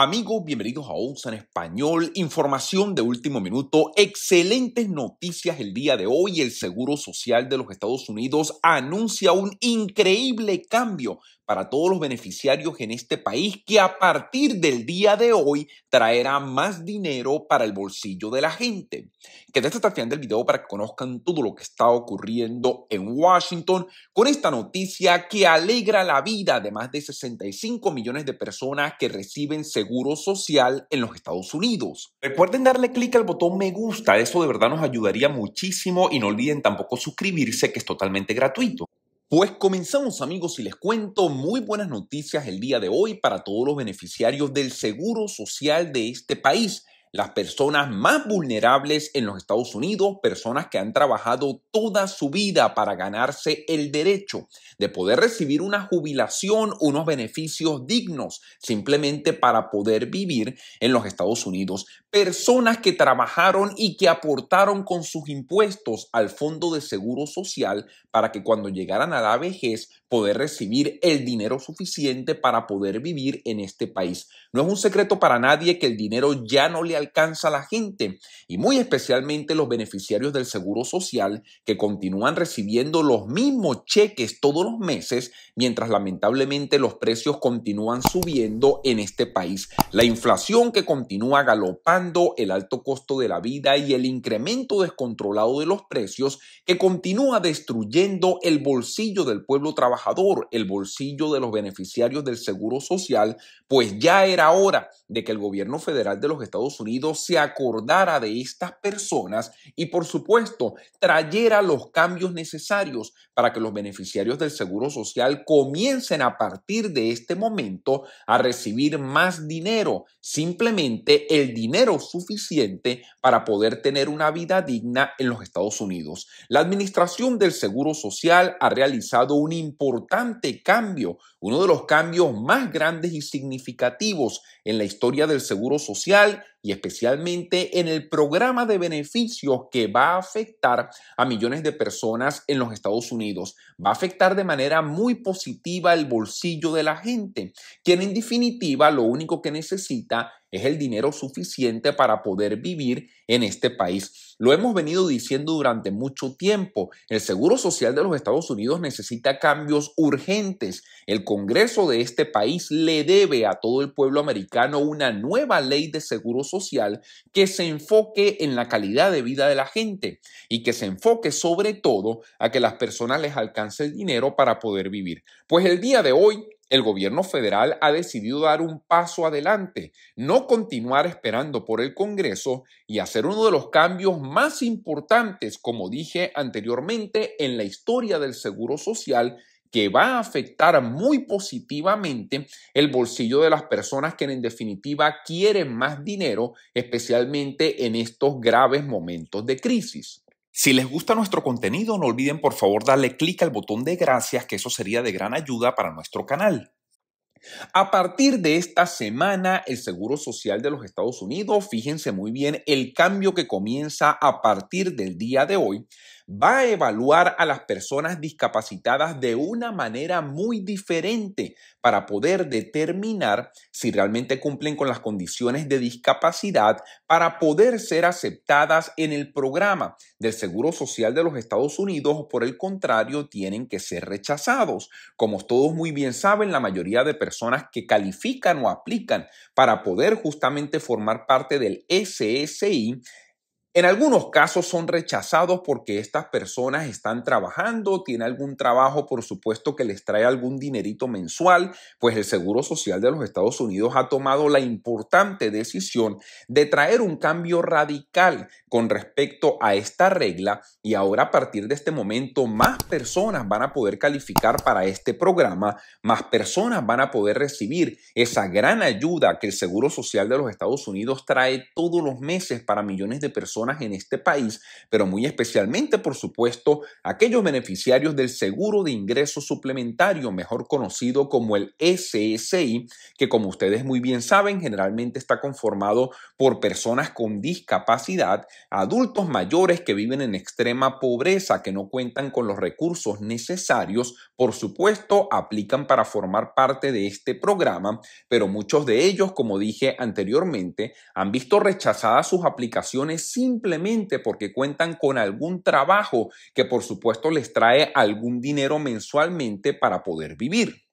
Amigos, bienvenidos a OUSA en español, información de último minuto, excelentes noticias el día de hoy. El Seguro Social de los Estados Unidos anuncia un increíble cambio para todos los beneficiarios en este país que a partir del día de hoy traerá más dinero para el bolsillo de la gente. Quédate hasta el final del video para que conozcan todo lo que está ocurriendo en Washington con esta noticia que alegra la vida de más de 65 millones de personas que reciben seguro social en los Estados Unidos. Recuerden darle clic al botón me gusta, eso de verdad nos ayudaría muchísimo y no olviden tampoco suscribirse que es totalmente gratuito. Pues comenzamos amigos y les cuento muy buenas noticias el día de hoy para todos los beneficiarios del Seguro Social de este país las personas más vulnerables en los Estados Unidos, personas que han trabajado toda su vida para ganarse el derecho de poder recibir una jubilación, unos beneficios dignos, simplemente para poder vivir en los Estados Unidos. Personas que trabajaron y que aportaron con sus impuestos al Fondo de Seguro Social para que cuando llegaran a la vejez poder recibir el dinero suficiente para poder vivir en este país. No es un secreto para nadie que el dinero ya no le alcanza la gente y muy especialmente los beneficiarios del Seguro Social que continúan recibiendo los mismos cheques todos los meses mientras lamentablemente los precios continúan subiendo en este país. La inflación que continúa galopando, el alto costo de la vida y el incremento descontrolado de los precios que continúa destruyendo el bolsillo del pueblo trabajador, el bolsillo de los beneficiarios del Seguro Social, pues ya era hora de que el gobierno federal de los Estados Unidos se acordara de estas personas y, por supuesto, trayera los cambios necesarios para que los beneficiarios del Seguro Social comiencen a partir de este momento a recibir más dinero, simplemente el dinero suficiente para poder tener una vida digna en los Estados Unidos. La Administración del Seguro Social ha realizado un importante cambio, uno de los cambios más grandes y significativos en la historia del Seguro Social y especialmente en el programa de beneficios que va a afectar a millones de personas en los Estados Unidos. Va a afectar de manera muy positiva el bolsillo de la gente, quien en definitiva lo único que necesita es el dinero suficiente para poder vivir en este país. Lo hemos venido diciendo durante mucho tiempo. El Seguro Social de los Estados Unidos necesita cambios urgentes. El Congreso de este país le debe a todo el pueblo americano una nueva ley de seguro social que se enfoque en la calidad de vida de la gente y que se enfoque sobre todo a que las personas les alcance el dinero para poder vivir. Pues el día de hoy el gobierno federal ha decidido dar un paso adelante, no continuar esperando por el Congreso y hacer uno de los cambios más importantes, como dije anteriormente, en la historia del Seguro Social que va a afectar muy positivamente el bolsillo de las personas que en definitiva quieren más dinero, especialmente en estos graves momentos de crisis. Si les gusta nuestro contenido, no olviden por favor darle clic al botón de gracias, que eso sería de gran ayuda para nuestro canal. A partir de esta semana, el Seguro Social de los Estados Unidos, fíjense muy bien el cambio que comienza a partir del día de hoy, va a evaluar a las personas discapacitadas de una manera muy diferente para poder determinar si realmente cumplen con las condiciones de discapacidad para poder ser aceptadas en el programa del Seguro Social de los Estados Unidos o por el contrario tienen que ser rechazados. Como todos muy bien saben, la mayoría de personas que califican o aplican para poder justamente formar parte del SSI en algunos casos son rechazados porque estas personas están trabajando, tienen algún trabajo, por supuesto, que les trae algún dinerito mensual, pues el Seguro Social de los Estados Unidos ha tomado la importante decisión de traer un cambio radical con respecto a esta regla y ahora a partir de este momento más personas van a poder calificar para este programa, más personas van a poder recibir esa gran ayuda que el Seguro Social de los Estados Unidos trae todos los meses para millones de personas en este país, pero muy especialmente, por supuesto, aquellos beneficiarios del Seguro de Ingreso Suplementario, mejor conocido como el SSI, que como ustedes muy bien saben, generalmente está conformado por personas con discapacidad adultos mayores que viven en extrema pobreza, que no cuentan con los recursos necesarios, por supuesto, aplican para formar parte de este programa, pero muchos de ellos, como dije anteriormente, han visto rechazadas sus aplicaciones simplemente porque cuentan con algún trabajo que por supuesto les trae algún dinero mensualmente para poder vivir.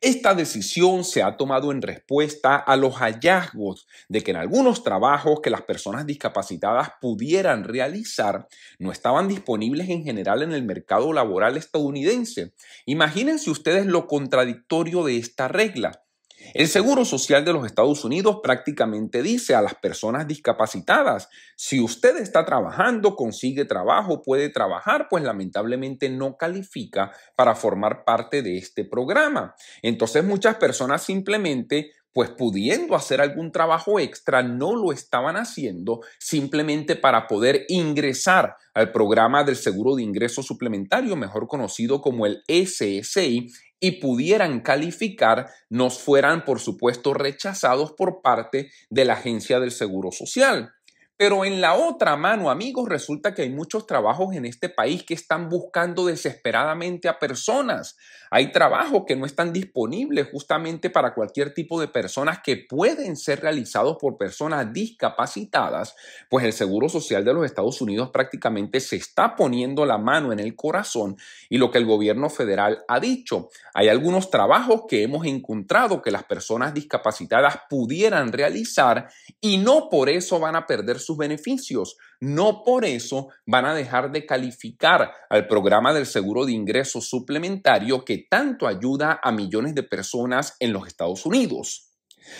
Esta decisión se ha tomado en respuesta a los hallazgos de que en algunos trabajos que las personas discapacitadas pudieran realizar no estaban disponibles en general en el mercado laboral estadounidense. Imagínense ustedes lo contradictorio de esta regla. El Seguro Social de los Estados Unidos prácticamente dice a las personas discapacitadas, si usted está trabajando, consigue trabajo, puede trabajar, pues lamentablemente no califica para formar parte de este programa. Entonces muchas personas simplemente pues pudiendo hacer algún trabajo extra, no lo estaban haciendo simplemente para poder ingresar al programa del Seguro de Ingreso Suplementario, mejor conocido como el SSI, y pudieran calificar nos fueran, por supuesto, rechazados por parte de la Agencia del Seguro Social. Pero en la otra mano, amigos, resulta que hay muchos trabajos en este país que están buscando desesperadamente a personas. Hay trabajos que no están disponibles justamente para cualquier tipo de personas que pueden ser realizados por personas discapacitadas, pues el Seguro Social de los Estados Unidos prácticamente se está poniendo la mano en el corazón y lo que el gobierno federal ha dicho. Hay algunos trabajos que hemos encontrado que las personas discapacitadas pudieran realizar y no por eso van a perder sus beneficios. No por eso van a dejar de calificar al programa del seguro de ingreso suplementario que tanto ayuda a millones de personas en los Estados Unidos.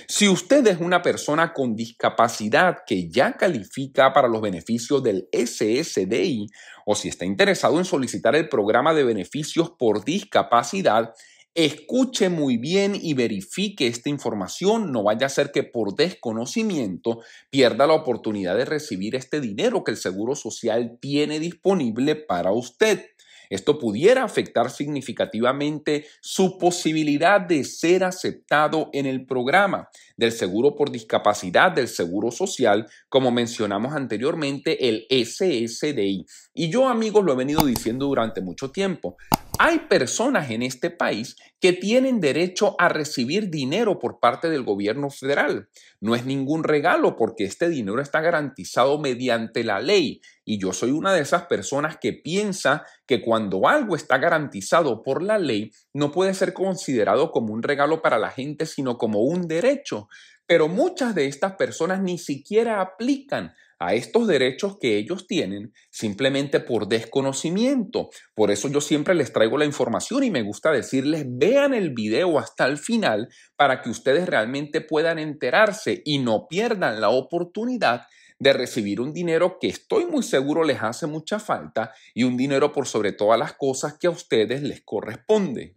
Si usted es una persona con discapacidad que ya califica para los beneficios del SSDI o si está interesado en solicitar el programa de beneficios por discapacidad, Escuche muy bien y verifique esta información, no vaya a ser que por desconocimiento pierda la oportunidad de recibir este dinero que el Seguro Social tiene disponible para usted. Esto pudiera afectar significativamente su posibilidad de ser aceptado en el programa del seguro por discapacidad del seguro social, como mencionamos anteriormente, el SSDI. Y yo, amigos, lo he venido diciendo durante mucho tiempo. Hay personas en este país que tienen derecho a recibir dinero por parte del gobierno federal. No es ningún regalo porque este dinero está garantizado mediante la ley. Y yo soy una de esas personas que piensa que cuando algo está garantizado por la ley, no puede ser considerado como un regalo para la gente, sino como un derecho. Pero muchas de estas personas ni siquiera aplican a estos derechos que ellos tienen simplemente por desconocimiento. Por eso yo siempre les traigo la información y me gusta decirles, vean el video hasta el final para que ustedes realmente puedan enterarse y no pierdan la oportunidad de recibir un dinero que estoy muy seguro les hace mucha falta y un dinero por sobre todas las cosas que a ustedes les corresponde.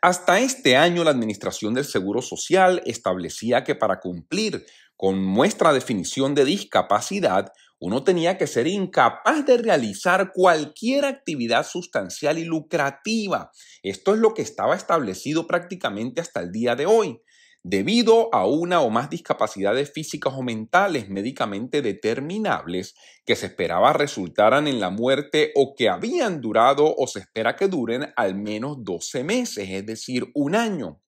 Hasta este año, la Administración del Seguro Social establecía que para cumplir con nuestra definición de discapacidad, uno tenía que ser incapaz de realizar cualquier actividad sustancial y lucrativa. Esto es lo que estaba establecido prácticamente hasta el día de hoy debido a una o más discapacidades físicas o mentales médicamente determinables que se esperaba resultaran en la muerte o que habían durado o se espera que duren al menos 12 meses, es decir, un año.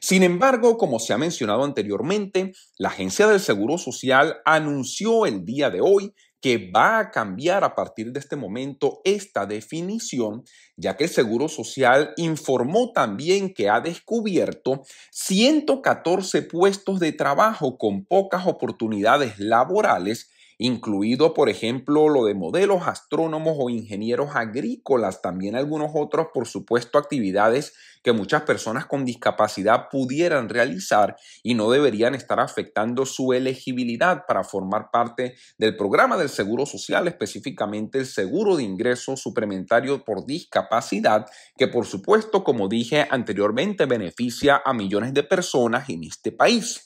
Sin embargo, como se ha mencionado anteriormente, la Agencia del Seguro Social anunció el día de hoy que va a cambiar a partir de este momento esta definición, ya que el Seguro Social informó también que ha descubierto 114 puestos de trabajo con pocas oportunidades laborales incluido por ejemplo lo de modelos, astrónomos o ingenieros agrícolas, también algunos otros, por supuesto, actividades que muchas personas con discapacidad pudieran realizar y no deberían estar afectando su elegibilidad para formar parte del programa del Seguro Social, específicamente el Seguro de Ingreso Suplementario por Discapacidad, que por supuesto, como dije anteriormente, beneficia a millones de personas en este país.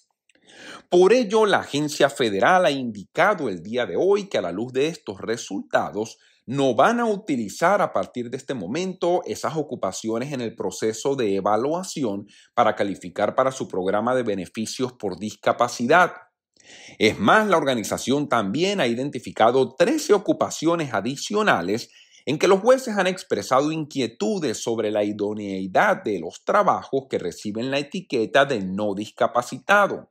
Por ello, la agencia federal ha indicado el día de hoy que a la luz de estos resultados, no van a utilizar a partir de este momento esas ocupaciones en el proceso de evaluación para calificar para su programa de beneficios por discapacidad. Es más, la organización también ha identificado 13 ocupaciones adicionales en que los jueces han expresado inquietudes sobre la idoneidad de los trabajos que reciben la etiqueta de no discapacitado.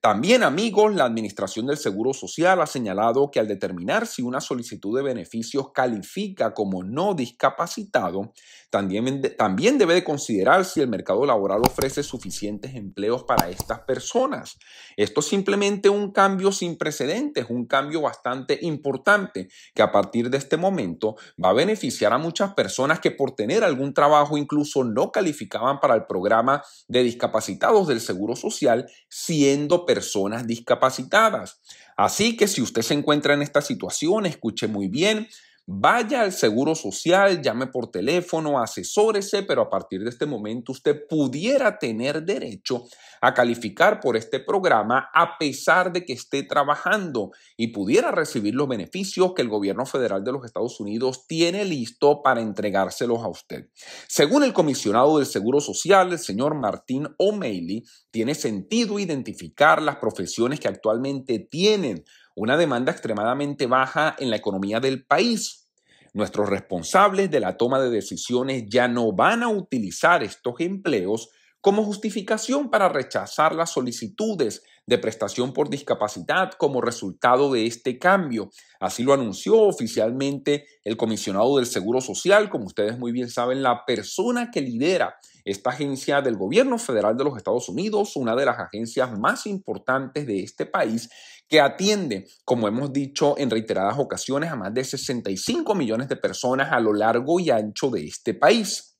También, amigos, la Administración del Seguro Social ha señalado que al determinar si una solicitud de beneficios califica como no discapacitado, también, también debe de considerar si el mercado laboral ofrece suficientes empleos para estas personas. Esto es simplemente un cambio sin precedentes, un cambio bastante importante que a partir de este momento va a beneficiar a muchas personas que por tener algún trabajo incluso no calificaban para el programa de discapacitados del Seguro Social, siendo personas discapacitadas. Así que si usted se encuentra en esta situación, escuche muy bien, Vaya al Seguro Social, llame por teléfono, asesórese, pero a partir de este momento usted pudiera tener derecho a calificar por este programa a pesar de que esté trabajando y pudiera recibir los beneficios que el gobierno federal de los Estados Unidos tiene listo para entregárselos a usted. Según el comisionado del Seguro Social, el señor Martín O'Malley, tiene sentido identificar las profesiones que actualmente tienen una demanda extremadamente baja en la economía del país. Nuestros responsables de la toma de decisiones ya no van a utilizar estos empleos como justificación para rechazar las solicitudes de prestación por discapacidad como resultado de este cambio. Así lo anunció oficialmente el comisionado del Seguro Social, como ustedes muy bien saben, la persona que lidera esta agencia del gobierno federal de los Estados Unidos, una de las agencias más importantes de este país, que atiende, como hemos dicho en reiteradas ocasiones, a más de 65 millones de personas a lo largo y ancho de este país.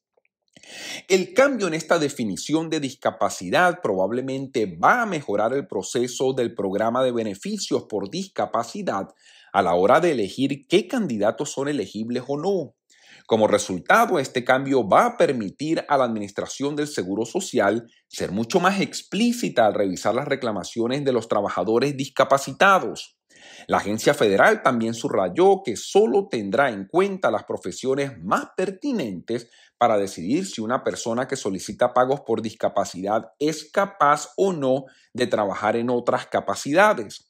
El cambio en esta definición de discapacidad probablemente va a mejorar el proceso del programa de beneficios por discapacidad a la hora de elegir qué candidatos son elegibles o no. Como resultado, este cambio va a permitir a la Administración del Seguro Social ser mucho más explícita al revisar las reclamaciones de los trabajadores discapacitados. La agencia federal también subrayó que solo tendrá en cuenta las profesiones más pertinentes para decidir si una persona que solicita pagos por discapacidad es capaz o no de trabajar en otras capacidades.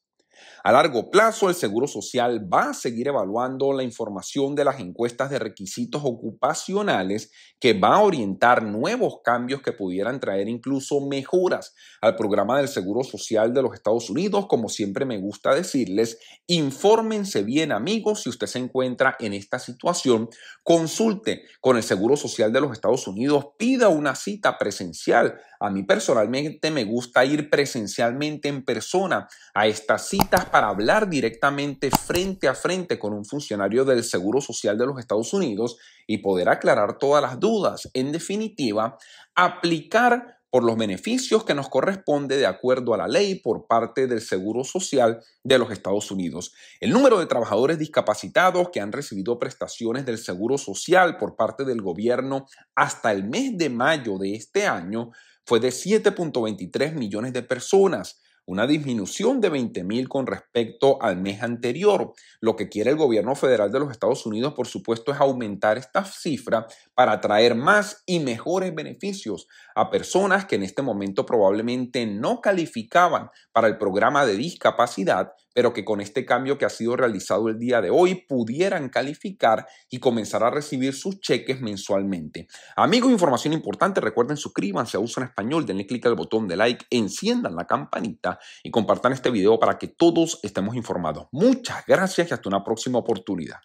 A largo plazo, el Seguro Social va a seguir evaluando la información de las encuestas de requisitos ocupacionales que va a orientar nuevos cambios que pudieran traer incluso mejoras al programa del Seguro Social de los Estados Unidos. Como siempre me gusta decirles, infórmense bien amigos si usted se encuentra en esta situación, consulte con el Seguro Social de los Estados Unidos, pida una cita presencial. A mí personalmente me gusta ir presencialmente en persona a esta cita para hablar directamente frente a frente con un funcionario del Seguro Social de los Estados Unidos y poder aclarar todas las dudas. En definitiva, aplicar por los beneficios que nos corresponde de acuerdo a la ley por parte del Seguro Social de los Estados Unidos. El número de trabajadores discapacitados que han recibido prestaciones del Seguro Social por parte del gobierno hasta el mes de mayo de este año fue de 7.23 millones de personas, una disminución de mil con respecto al mes anterior. Lo que quiere el gobierno federal de los Estados Unidos, por supuesto, es aumentar esta cifra para atraer más y mejores beneficios a personas que en este momento probablemente no calificaban para el programa de discapacidad, pero que con este cambio que ha sido realizado el día de hoy pudieran calificar y comenzar a recibir sus cheques mensualmente. Amigos, información importante, recuerden suscribanse a Uso en Español, denle clic al botón de like, enciendan la campanita y compartan este video para que todos estemos informados. Muchas gracias y hasta una próxima oportunidad.